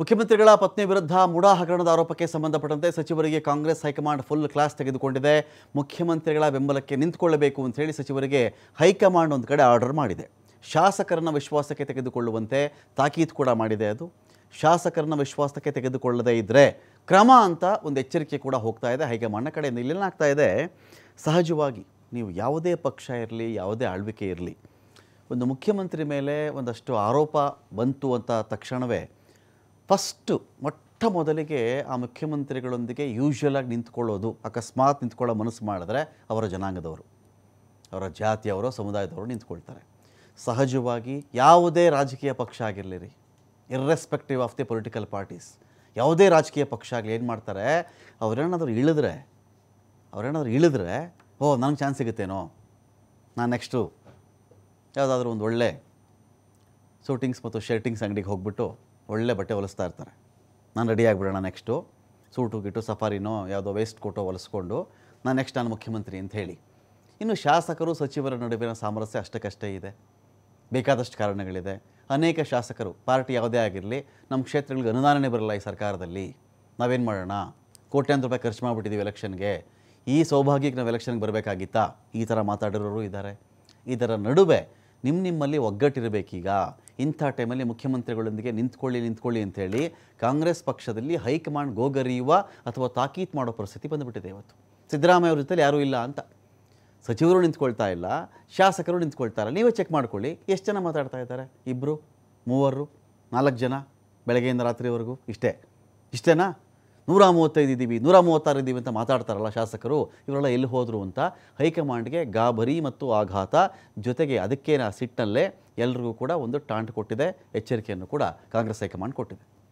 ಮುಖ್ಯಮಂತ್ರಿಗಳ ಪತ್ನಿ ವಿರುದ್ಧ ಮೂಡಾ ಹಗರಣದ ಆರೋಪಕ್ಕೆ ಸಂಬಂಧಪಟ್ಟಂತೆ ಸಚಿವರಿಗೆ ಕಾಂಗ್ರೆಸ್ ಹೈಕಮಾಂಡ್ ಫುಲ್ ಕ್ಲಾಸ್ ತೆಗೆದುಕೊಂಡಿದೆ ಮುಖ್ಯಮಂತ್ರಿಗಳ ಬೆಂಬಲಕ್ಕೆ ನಿಂತುಕೊಳ್ಳಬೇಕು ಅಂತ ಹೇಳಿ ಸಚಿವರಿಗೆ ಹೈಕಮಾಂಡ್ ಒಂದು ಕಡೆ ಆರ್ಡರ್ ಮಾಡಿದೆ ಶಾಸಕರನ್ನ ವಿಶ್ವಾಸಕ್ಕೆ ತೆಗೆದುಕೊಳ್ಳುವಂತೆ ತಾಕೀತು ಕೂಡ ಮಾಡಿದೆ ಅದು ಶಾಸಕರನ್ನ ವಿಶ್ವಾಸಕ್ಕೆ ತೆಗೆದುಕೊಳ್ಳದೇ ಇದ್ದರೆ ಕ್ರಮ ಅಂತ ಒಂದು ಎಚ್ಚರಿಕೆ ಕೂಡ ಹೋಗ್ತಾ ಇದೆ ಹೈಕಮಾಂಡ್ನ ಕಡೆಯಿಂದ ಇಲ್ಲೇನಾಗ್ತಾ ಇದೆ ಸಹಜವಾಗಿ ನೀವು ಯಾವುದೇ ಪಕ್ಷ ಇರಲಿ ಯಾವುದೇ ಆಳ್ವಿಕೆ ಇರಲಿ ಒಂದು ಮುಖ್ಯಮಂತ್ರಿ ಮೇಲೆ ಒಂದಷ್ಟು ಆರೋಪ ಬಂತು ಅಂತ ತಕ್ಷಣವೇ ಫಸ್ಟು ಮೊಟ್ಟ ಮೊದಲಿಗೆ ಆ ಮುಖ್ಯಮಂತ್ರಿಗಳೊಂದಿಗೆ ಯೂಶ್ವಲಾಗಿ ನಿಂತ್ಕೊಳ್ಳೋದು ಅಕಸ್ಮಾತ್ ನಿಂತ್ಕೊಳ್ಳೋ ಮನಸ್ಸು ಮಾಡಿದ್ರೆ ಅವರ ಜನಾಂಗದವರು ಅವರ ಜಾತಿಯವರು ಸಮುದಾಯದವರು ನಿಂತ್ಕೊಳ್ತಾರೆ ಸಹಜವಾಗಿ ಯಾವುದೇ ರಾಜಕೀಯ ಪಕ್ಷ ಆಗಿರಲಿ irrespective of the political parties ಯಾವುದೇ ರಾಜಕೀಯ ಪಕ್ಷ ಆಗಲಿ ಏನು ಮಾಡ್ತಾರೆ ಅವರೇನಾದರೂ ಇಳಿದ್ರೆ ಅವರೇನಾದರೂ ಇಳಿದ್ರೆ ಓ ನನಗೆ ಚಾನ್ಸ್ ಸಿಗುತ್ತೇನೋ ನಾನು ನೆಕ್ಸ್ಟು ಯಾವುದಾದ್ರೂ ಒಂದು ಒಳ್ಳೆ ಸೂಟಿಂಗ್ಸ್ ಮತ್ತು ಶರ್ಟಿಂಗ್ಸ್ ಅಂಗಡಿಗೆ ಹೋಗ್ಬಿಟ್ಟು ಒಳ್ಳೆ ಬಟ್ಟೆ ಹೊಲಿಸ್ತಾ ಇರ್ತಾರೆ ನಾನು ರೆಡಿ ಆಗಿಬಿಡೋಣ ನೆಕ್ಸ್ಟು ಸೂಟು ಗಿಟ್ಟು ಸಫಾರಿನೋ ಯಾವುದೋ ವೇಸ್ಟ್ ಕೋಟೋ ಹೊಲಿಸ್ಕೊಂಡು ನಾನು ನೆಕ್ಸ್ಟ್ ನಾನು ಮುಖ್ಯಮಂತ್ರಿ ಅಂತ ಹೇಳಿ ಇನ್ನು ಶಾಸಕರು ಸಚಿವರ ನಡುವಿನ ಸಾಮರಸ್ಯ ಅಷ್ಟಕ್ಕಷ್ಟೇ ಇದೆ ಬೇಕಾದಷ್ಟು ಕಾರಣಗಳಿದೆ ಅನೇಕ ಶಾಸಕರು ಪಾರ್ಟಿ ಯಾವುದೇ ಆಗಿರಲಿ ನಮ್ಮ ಕ್ಷೇತ್ರಗಳಿಗೆ ಅನುದಾನನೇ ಬರಲ್ಲ ಈ ಸರ್ಕಾರದಲ್ಲಿ ನಾವೇನು ಮಾಡೋಣ ಕೋಟ್ಯಾಂತರ ರೂಪಾಯಿ ಖರ್ಚು ಮಾಡಿಬಿಟ್ಟಿದ್ದೀವಿ ಎಲೆಕ್ಷನ್ಗೆ ಈ ಸೌಭಾಗ್ಯಕ್ಕೆ ನಾವು ಎಲೆಕ್ಷನ್ಗೆ ಬರಬೇಕಾಗಿತ್ತಾ ಈ ಥರ ಮಾತಾಡಿರೋರು ಇದ್ದಾರೆ ಇದರ ನಡುವೆ ನಿಮ್ಮ ನಿಮ್ಮಲ್ಲಿ ಒಗ್ಗಟ್ಟಿರಬೇಕೀಗ ಇಂಥ ಟೈಮಲ್ಲಿ ಮುಖ್ಯಮಂತ್ರಿಗಳೊಂದಿಗೆ ನಿಂತ್ಕೊಳ್ಳಿ ನಿಂತ್ಕೊಳ್ಳಿ ಅಂಥೇಳಿ ಕಾಂಗ್ರೆಸ್ ಪಕ್ಷದಲ್ಲಿ ಹೈಕಮಾಂಡ್ ಗೋಗರಿಯುವ ಅಥವಾ ತಾಕೀತ್ ಮಾಡೋ ಪರಿಸ್ಥಿತಿ ಬಂದುಬಿಟ್ಟಿದೆ ಇವತ್ತು ಸಿದ್ದರಾಮಯ್ಯ ಅವ್ರ ಜೊತೆಲಿ ಯಾರೂ ಇಲ್ಲ ಅಂತ ಸಚಿವರು ನಿಂತ್ಕೊಳ್ತಾ ಇಲ್ಲ ಶಾಸಕರು ನಿಂತ್ಕೊಳ್ತಾರೆ ನೀವೇ ಚೆಕ್ ಮಾಡ್ಕೊಳ್ಳಿ ಎಷ್ಟು ಜನ ಮಾತಾಡ್ತಾ ಇದ್ದಾರೆ ಇಬ್ಬರು ಮೂವರು ನಾಲ್ಕು ಜನ ಬೆಳಗ್ಗೆಯಿಂದ ರಾತ್ರಿವರೆಗೂ ಇಷ್ಟೇ ಇಷ್ಟೇನಾ ನೂರ ಮೂವತ್ತೈದು ಇದ್ದೀವಿ ನೂರ ಮೂವತ್ತಾರು ಇದ್ದೀವಿ ಅಂತ ಮಾತಾಡ್ತಾರಲ್ಲ ಶಾಸಕರು ಇವರೆಲ್ಲ ಎಲ್ಲಿ ಹೋದರು ಅಂತ ಹೈಕಮಾಂಡ್ಗೆ ಗಾಬರಿ ಮತ್ತು ಆಘಾತ ಜೊತೆಗೆ ಅದಕ್ಕೇನ ಸಿಟ್ಟಿನಲ್ಲೇ ಎಲ್ರಿಗೂ ಕೂಡ ಒಂದು ಟಾಂಟ್ ಕೊಟ್ಟಿದೆ ಎಚ್ಚರಿಕೆಯನ್ನು ಕೂಡ ಕಾಂಗ್ರೆಸ್ ಹೈಕಮಾಂಡ್ ಕೊಟ್ಟಿದೆ